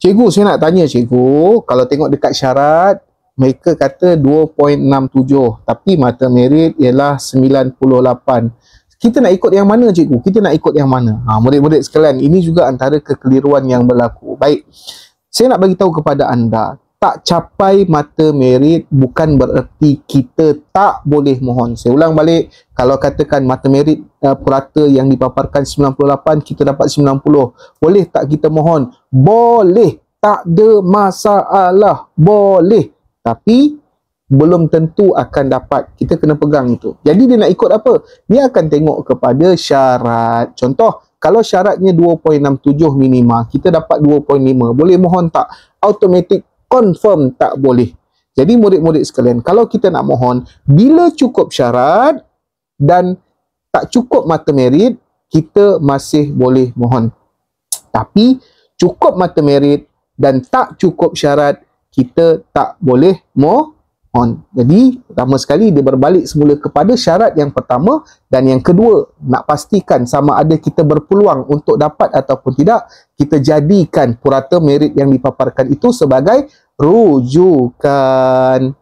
Cikgu saya nak tanya cikgu, kalau tengok dekat syarat mereka kata 2.67 tapi mata merit ialah 98. Kita nak ikut yang mana cikgu? Kita nak ikut yang mana? Ha murid-murid sekalian, ini juga antara kekeliruan yang berlaku. Baik. Saya nak bagi tahu kepada anda, tak capai mata merit bukan bererti kita tak boleh mohon. Saya ulang balik, kalau katakan mata merit uh, purata yang dipaparkan 98, kita dapat 90. Boleh tak kita mohon? Boleh. Tak ada masalah. Boleh. Tapi, belum tentu akan dapat. Kita kena pegang itu. Jadi, dia nak ikut apa? Dia akan tengok kepada syarat. Contoh, kalau syaratnya 2.67 minima, kita dapat 2.5. Boleh mohon tak? Automatik confirm tak boleh. Jadi murid-murid sekalian, kalau kita nak mohon, bila cukup syarat dan tak cukup mata merit, kita masih boleh mohon. Tapi cukup mata merit dan tak cukup syarat, kita tak boleh mohon on. Jadi, pertama sekali dia berbalik semula kepada syarat yang pertama dan yang kedua, nak pastikan sama ada kita berpeluang untuk dapat ataupun tidak, kita jadikan purata merit yang dipaparkan itu sebagai rujukan.